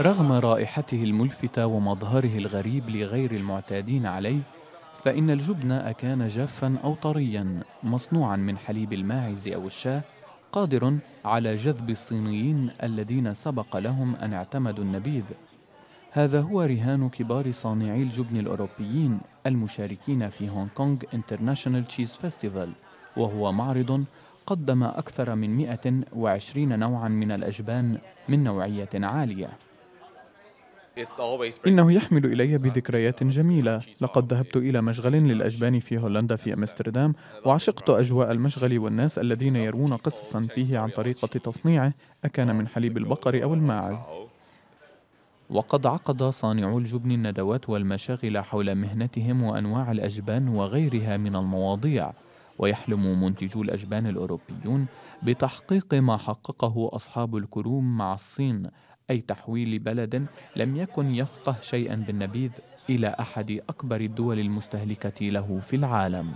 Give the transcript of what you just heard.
رغم رائحته الملفتة ومظهره الغريب لغير المعتادين عليه فإن الجبن أكان جافا أو طريا مصنوعا من حليب الماعز أو الشاه قادر على جذب الصينيين الذين سبق لهم أن اعتمدوا النبيذ هذا هو رهان كبار صانعي الجبن الأوروبيين المشاركين في هونغ كونغ انترناشونال تشيز فيستيفال وهو معرض قدم أكثر من 120 نوعا من الأجبان من نوعية عالية إنه يحمل إلي بذكريات جميلة لقد ذهبت إلى مشغل للأجبان في هولندا في أمستردام وعشقت أجواء المشغل والناس الذين يروون قصصا فيه عن طريقة تصنيعه أكان من حليب البقر أو الماعز وقد عقد صانعو الجبن الندوات والمشاغل حول مهنتهم وأنواع الأجبان وغيرها من المواضيع ويحلم منتجو الأجبان الأوروبيون بتحقيق ما حققه أصحاب الكروم مع الصين أي تحويل بلد لم يكن يفقه شيئا بالنبيذ إلى أحد أكبر الدول المستهلكة له في العالم